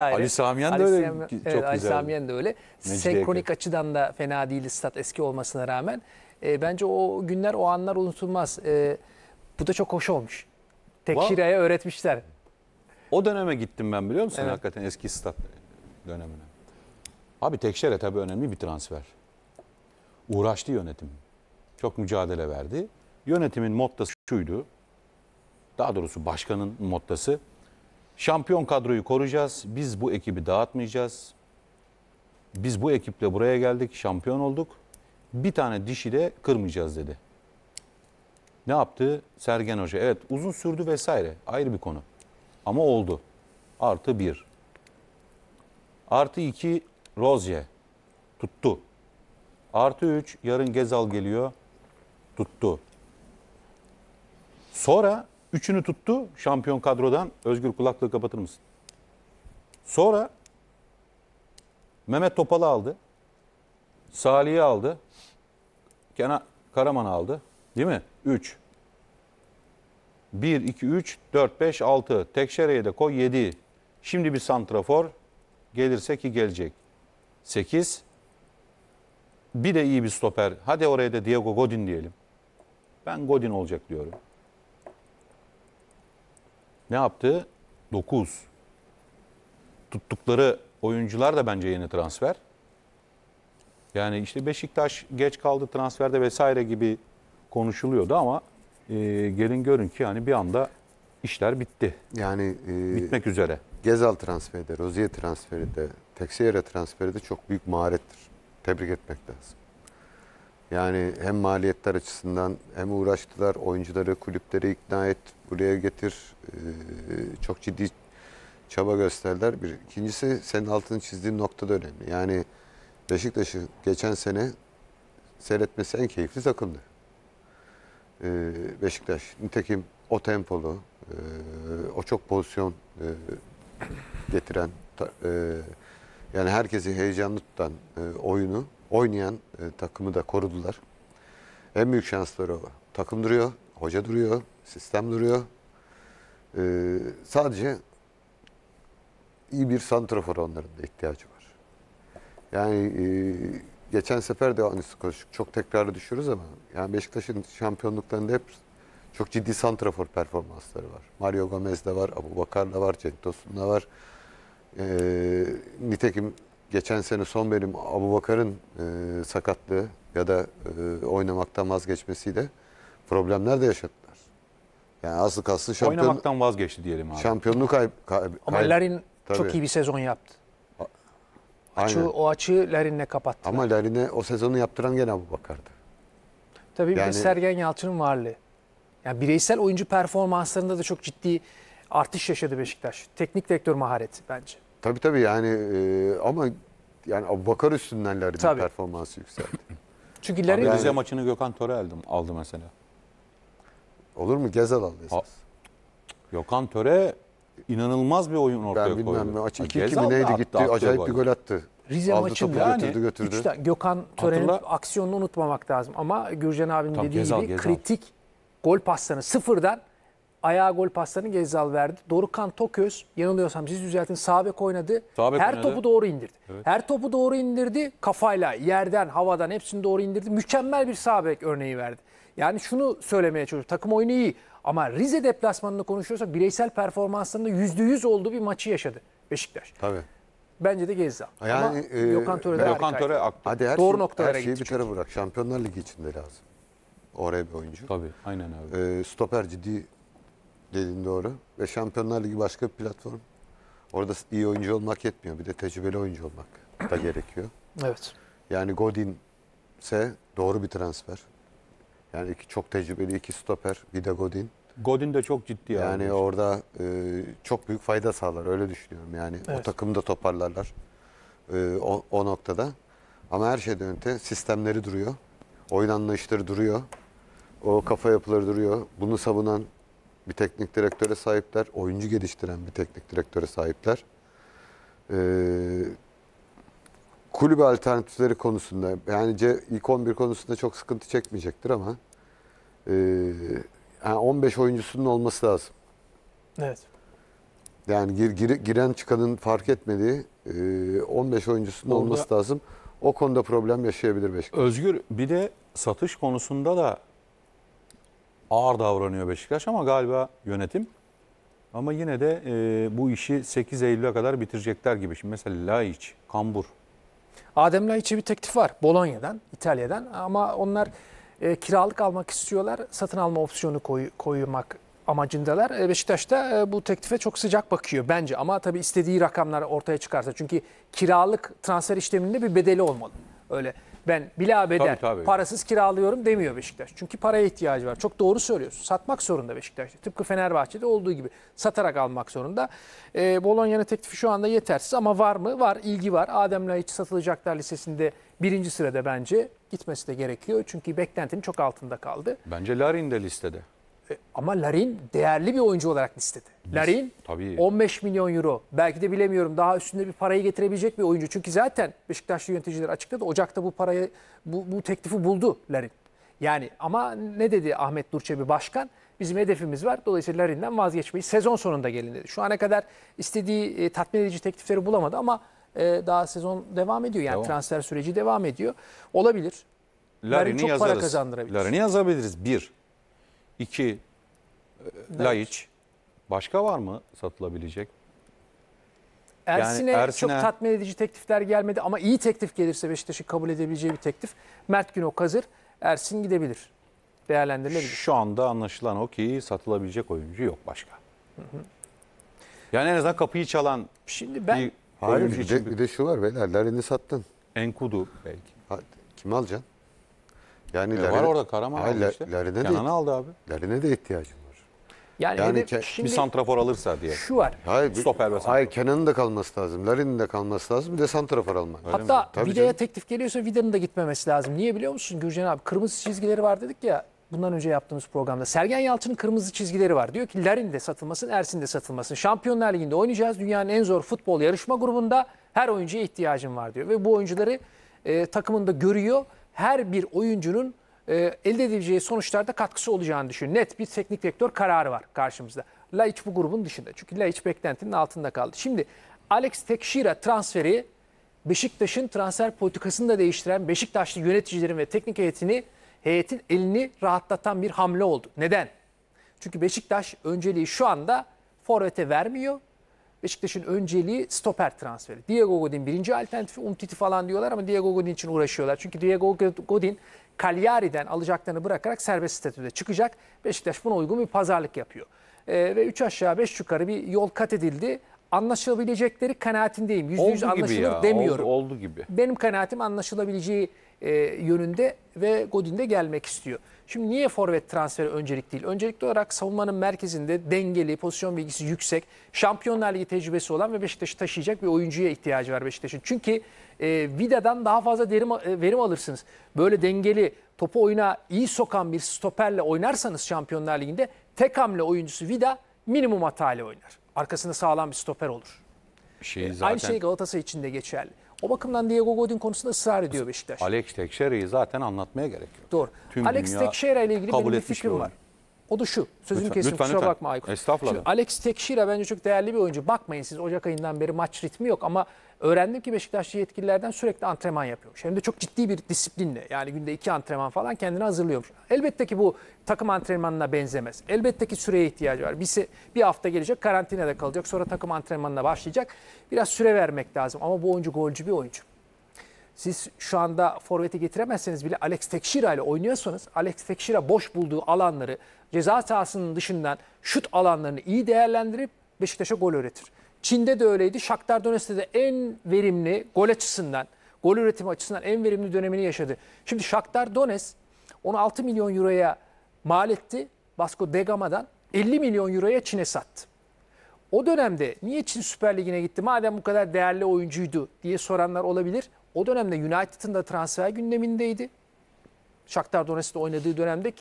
Ali Samiyan da öyle Samiyan, çok evet, güzel. Ali Samiyan da öyle. Mecidiye Senkronik açıdan da fena değil stat eski olmasına rağmen. E, bence o günler o anlar unutulmaz. E, bu da çok hoş olmuş. Tekşire'ye öğretmişler. O döneme gittim ben biliyor musun? Evet. Hakikaten eski stat dönemine. Abi Tekşire tabii önemli bir transfer. Uğraştı yönetim. Çok mücadele verdi. Yönetimin mottası şuydu. Daha doğrusu başkanın mottası Şampiyon kadroyu koruyacağız. Biz bu ekibi dağıtmayacağız. Biz bu ekiple buraya geldik, şampiyon olduk. Bir tane dişi de kırmayacağız dedi. Ne yaptı Sergen Hoca? Evet uzun sürdü vesaire ayrı bir konu. Ama oldu. Artı bir. Artı iki Rozye. Tuttu. Artı üç yarın Gezal geliyor. Tuttu. Sonra Üçünü tuttu şampiyon kadrodan. Özgür kulaklığı kapatır mısın? Sonra Mehmet Topal'ı aldı. Salih'i aldı. Kenan Karaman'ı aldı. Değil mi? 3. 1, 2, 3, 4, 5, 6. Tekşere'ye de koy yedi. Şimdi bir santrafor gelirse ki gelecek. sekiz Bir de iyi bir stoper. Hadi oraya da Diego Godin diyelim. Ben Godin olacak diyorum ne yaptı? 9. Tuttukları oyuncular da bence yeni transfer. Yani işte Beşiktaş geç kaldı transferde vesaire gibi konuşuluyordu ama e, gelin görün ki yani bir anda işler bitti. Yani e, bitmek üzere. Gezal transferi de, Rozier transferi de, Texiere transferi de çok büyük maharettir. Tebrik etmek lazım. Yani hem maliyetler açısından hem uğraştılar. Oyuncuları, kulüpleri ikna et, buraya getir. Ee, çok ciddi çaba gösterdiler. Bir. İkincisi senin altını çizdiğin nokta da önemli. Yani Beşiktaş'ı geçen sene seyretmesi en keyifli takımdı. Ee, Beşiktaş. Nitekim o tempolu, e, o çok pozisyon e, getiren, ta, e, yani herkesi heyecanlı tutan e, oyunu oynayan e, takımı da korudular. En büyük şansları o. Takım duruyor, hoca duruyor, sistem duruyor. E, sadece iyi bir santrafor onların da ihtiyacı var. Yani e, geçen sefer de aynısı konuştuk. Çok tekrarlı düşürüz ama yani Beşiktaş'ın şampiyonluklarında hep çok ciddi santrafor performansları var. Mario Gomez de var, Abu Bakar da var, Cenk Tosun da var. E, nitekim geçen sene son benim Abu Bakar'ın e, sakatlığı ya da e, oynamaktan vazgeçmesiyle problemler de yaşadılar. Yani aslı kaslı şampiyon... Oynamaktan vazgeçti diyelim abi. Şampiyonluğu kayb... kayb, Ama Larin tabii. çok iyi bir sezon yaptı. Açı, Aynen. o açığı Larin'le kapattı. Ama Larin'e o sezonu yaptıran gene Abu Bakar'dı. Tabii yani, bir de Sergen Yalçın'ın varlığı. Yani bireysel oyuncu performanslarında da çok ciddi artış yaşadı Beşiktaş. Teknik direktör mahareti bence. Tabii tabii yani e, ama yani Abubakar üstünden Larin'in performansı yükseldi. Çünkü Larin Rize maçını Gökhan Töre aldı, aldı mesela. Olur mu? Gezel aldı esas. Gökhan Töre inanılmaz bir oyun ortaya Ben koydu. bilmem açık Ha, 2-2 Gezal mi neydi attı, gitti. attı Acayip bir gol attı. Rize Aldı topu maçında götürdü götürdü. üç Gökhan Tören'in Hatırla. aksiyonunu unutmamak lazım. Ama Gürcan abinin Tamam, dediği Gezal, gibi Gezal. kritik gol paslarını sıfırdan ayağa gol paslarını gezal verdi. Dorukan Toköz yanılıyorsam siz düzeltin sağ bek oynadı. Sağ Her oynadı. topu doğru indirdi. Evet. Her topu doğru indirdi. Kafayla yerden havadan hepsini doğru indirdi. Mükemmel bir sağ örneği verdi. Yani şunu söylemeye çalışıyorum. Takım oyunu iyi ama Rize deplasmanını konuşuyorsak bireysel performanslarında %100 olduğu bir maçı yaşadı Beşiktaş. Tabii. Bence de gezal. Yani, Ama e, Gökhan Töre de Gökhan Töre aktı. Hadi her Doğru şey, noktalara her şeyi bir gitti tarafa bırak. Şampiyonlar Ligi içinde lazım. Oraya bir oyuncu. Tabii aynen abi. E, stoper ciddi Dediğin doğru. Ve Şampiyonlar Ligi başka bir platform. Orada iyi oyuncu olmak yetmiyor. Bir de tecrübeli oyuncu olmak da gerekiyor. Evet. Yani Godin ise doğru bir transfer. Yani iki çok tecrübeli iki stoper bir de Godin. Godin de çok ciddi yani. Yani orada e, çok büyük fayda sağlar öyle düşünüyorum. Yani evet. o takımı da toparlarlar e, o, o noktada. Ama her şeyden öte sistemleri duruyor. Oyun anlayışları duruyor. O kafa yapıları duruyor. Bunu savunan bir teknik direktöre sahipler, oyuncu geliştiren bir teknik direktöre sahipler. Ee, kulübe alternatifleri konusunda, yani C, ilk 11 konusunda çok sıkıntı çekmeyecektir ama e, yani 15 oyuncusunun olması lazım. Evet. Yani gir, gir, giren çıkanın fark etmediği e, ee, 15 oyuncusunun Orada, olması lazım. O konuda problem yaşayabilir Beşiktaş. Özgür bir de satış konusunda da ağır davranıyor Beşiktaş ama galiba yönetim. Ama yine de e, bu işi 8 Eylül'e kadar bitirecekler gibi. Şimdi mesela Laiç, Kambur. Adem Laiç'e bir teklif var Bolonya'dan, İtalya'dan ama onlar e, kiralık almak istiyorlar. Satın alma opsiyonu koy, koymak amacındalar. E, Beşiktaş da e, bu teklife çok sıcak bakıyor bence. Ama tabii istediği rakamlar ortaya çıkarsa. Çünkü kiralık transfer işleminde bir bedeli olmalı. Öyle ben bilabeden tabii, tabii. parasız kiralıyorum demiyor Beşiktaş. Çünkü paraya ihtiyacı var. Çok doğru söylüyorsun. Satmak zorunda Beşiktaş. Tıpkı Fenerbahçe'de olduğu gibi satarak almak zorunda. E, ee, Bologna'nın teklifi şu anda yetersiz ama var mı? Var. ilgi var. Adem Laiç satılacaklar listesinde birinci sırada bence gitmesi de gerekiyor. Çünkü beklentinin çok altında kaldı. Bence Larin de listede. E, ama Larin değerli bir oyuncu olarak listede. Larin Tabii. 15 milyon euro. Belki de bilemiyorum daha üstünde bir parayı getirebilecek bir oyuncu. Çünkü zaten Beşiktaşlı yöneticiler açıkladı. Ocak'ta bu parayı bu, bu teklifi buldu Larin. Yani ama ne dedi Ahmet Durçebi Başkan? Bizim hedefimiz var. Dolayısıyla Larin'den vazgeçmeyi sezon sonunda gelin dedi. Şu ana kadar istediği e, tatmin edici teklifleri bulamadı ama e, daha sezon devam ediyor. Yani devam. transfer süreci devam ediyor. Olabilir. Larin'i Larin çok yazarız. para kazandırabilir. Larin'i yazabiliriz. Bir. İki, e, Laiç. Başka var mı satılabilecek? Ersin'e yani Ersin çok tatmin edici teklifler gelmedi ama iyi teklif gelirse Beşiktaş'ın kabul edebileceği bir teklif. Mert Günok hazır, Ersin gidebilir. Değerlendirilebilir. Şu anda anlaşılan o ki satılabilecek oyuncu yok başka. Hı hı. Yani en azından kapıyı çalan Şimdi ben, bir Hayır, bir, de, bir de şu var. Beyler, Larin'i sattın. Enkudu belki. kim alacaksın? Yani e, Larry, var orada Karaman hayır, aldı işte. Kenan'ı aldı abi. Larry'ne de ihtiyacın var. Yani, yani ke- şimdi, bir santrafor alırsa diye. Şu var. Hayır, Stoper ve Hayır Kenan'ın da kalması lazım. Larry'nin de kalması lazım. Bir de santrafor almak. Öyle Hatta Vida'ya teklif geliyorsa Vida'nın da gitmemesi lazım. Niye biliyor musun Gürcan abi? Kırmızı çizgileri var dedik ya bundan önce yaptığımız programda. Sergen Yalçın'ın kırmızı çizgileri var. Diyor ki Larin de satılmasın, Ersin de satılmasın. Şampiyonlar Ligi'nde oynayacağız. Dünyanın en zor futbol yarışma grubunda her oyuncuya ihtiyacım var diyor. Ve bu oyuncuları e, takımında görüyor her bir oyuncunun e, elde edeceği sonuçlarda katkısı olacağını düşün. Net bir teknik direktör kararı var karşımızda. Laiç bu grubun dışında. Çünkü Laiç beklentinin altında kaldı. Şimdi Alex Tekşira transferi Beşiktaş'ın transfer politikasını da değiştiren Beşiktaşlı yöneticilerin ve teknik heyetini heyetin elini rahatlatan bir hamle oldu. Neden? Çünkü Beşiktaş önceliği şu anda forvete vermiyor. Beşiktaş'ın önceliği stoper transferi. Diego Godin birinci alternatifi Umtiti falan diyorlar ama Diego Godin için uğraşıyorlar. Çünkü Diego Godin Cagliari'den alacaklarını bırakarak serbest statüde çıkacak. Beşiktaş buna uygun bir pazarlık yapıyor. Ee, ve 3 aşağı 5 yukarı bir yol kat edildi. Anlaşılabilecekleri kanaatindeyim. %100 oldu anlaşılır gibi ya, demiyorum. Oldu, oldu gibi. Benim kanaatim anlaşılabileceği e, yönünde ve godinde gelmek istiyor. Şimdi niye forvet transferi öncelik değil? Öncelikli olarak savunmanın merkezinde dengeli, pozisyon bilgisi yüksek, Şampiyonlar Ligi tecrübesi olan ve Beşiktaş'ı taşıyacak bir oyuncuya ihtiyacı var Beşiktaş'ın. Çünkü e, Vida'dan daha fazla derim, e, verim alırsınız. Böyle dengeli, topu oyuna iyi sokan bir stoperle oynarsanız Şampiyonlar Ligi'nde tek hamle oyuncusu Vida minimum hatayla oynar. Arkasında sağlam bir stoper olur. Şey zaten... Aynı şey Galatasaray için de geçerli. O bakımdan Diego Godin konusunda ısrar ediyor Beşiktaş. Alex Teixeira'yı zaten anlatmaya gerek yok. Doğru. Tüm Alex Teixeira ile ilgili benim bir fikrim var. O da şu. Sözünü lütfen, kesin lütfen, kusura lütfen. bakma Aykut. Estağfurullah. Şimdi Alex Tekşira bence çok değerli bir oyuncu. Bakmayın siz Ocak ayından beri maç ritmi yok ama öğrendim ki Beşiktaşlı yetkililerden sürekli antrenman yapıyormuş. Hem de çok ciddi bir disiplinle yani günde iki antrenman falan kendini hazırlıyormuş. Elbette ki bu takım antrenmanına benzemez. Elbette ki süreye ihtiyacı var. Bir, bir hafta gelecek karantinada kalacak sonra takım antrenmanına başlayacak. Biraz süre vermek lazım ama bu oyuncu golcü bir oyuncu. Siz şu anda forveti getiremezseniz bile Alex Tekşira ile oynuyorsanız Alex Tekşira boş bulduğu alanları ceza sahasının dışından şut alanlarını iyi değerlendirip Beşiktaş'a gol üretir. Çin'de de öyleydi. Shakhtar Donetsk'te de en verimli gol açısından, gol üretimi açısından en verimli dönemini yaşadı. Şimdi Shakhtar Donetsk 16 milyon euroya mal etti. Vasco de Gama'dan 50 milyon euroya Çin'e sattı. O dönemde niye Çin Süper Ligi'ne gitti? Madem bu kadar değerli oyuncuydu diye soranlar olabilir. O dönemde United'ın da transfer gündemindeydi. Shakhtar Donetsk'te oynadığı dönemde